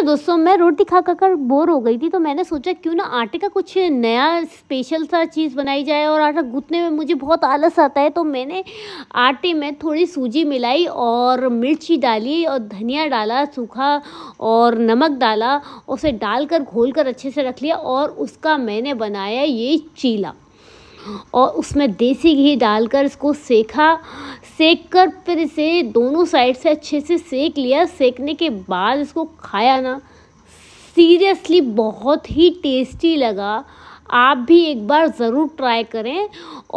यार दोस्तों मैं रोटी खा कर बोर हो गई थी तो मैंने सोचा क्यों ना आटे का कुछ नया स्पेशल सा चीज़ बनाई जाए और आटा गूंथने में मुझे बहुत आलस आता है तो मैंने आटे में थोड़ी सूजी मिलाई और मिर्ची डाली और धनिया डाला सूखा और नमक डाला उसे डालकर घोल कर अच्छे से रख लिया और उसका मैंने बनाया ये चीला और उसमें देसी घी डालकर इसको सेका सेक कर फिर इसे दोनों साइड से अच्छे से सेक लिया सेकने के बाद इसको खाया ना सीरियसली बहुत ही टेस्टी लगा आप भी एक बार ज़रूर ट्राई करें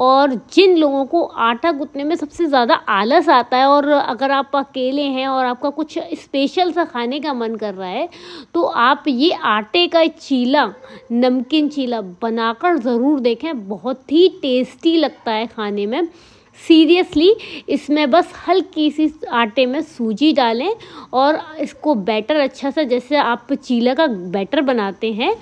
और जिन लोगों को आटा गूँथने में सबसे ज़्यादा आलस आता है और अगर आप अकेले हैं और आपका कुछ स्पेशल सा खाने का मन कर रहा है तो आप ये आटे का चीला नमकीन चीला बनाकर ज़रूर देखें बहुत ही टेस्टी लगता है खाने में सीरियसली इसमें बस हल्की सी आटे में सूजी डालें और इसको बैटर अच्छा सा जैसे आप चीला का बैटर बनाते हैं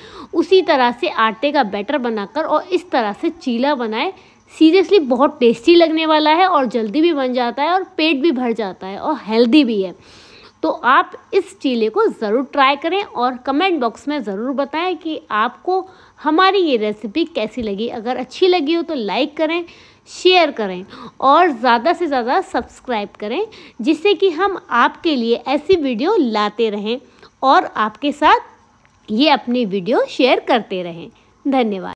उसी तरह से आटे का बैटर बनाकर और इस तरह से चीला बनाएं सीरियसली बहुत टेस्टी लगने वाला है और जल्दी भी बन जाता है और पेट भी भर जाता है और हेल्दी भी है तो आप इस चीले को ज़रूर ट्राई करें और कमेंट बॉक्स में ज़रूर बताएं कि आपको हमारी ये रेसिपी कैसी लगी अगर अच्छी लगी हो तो लाइक करें शेयर करें और ज़्यादा से ज़्यादा सब्सक्राइब करें जिससे कि हम आपके लिए ऐसी वीडियो लाते रहें और आपके साथ ये अपनी वीडियो शेयर करते रहें धन्यवाद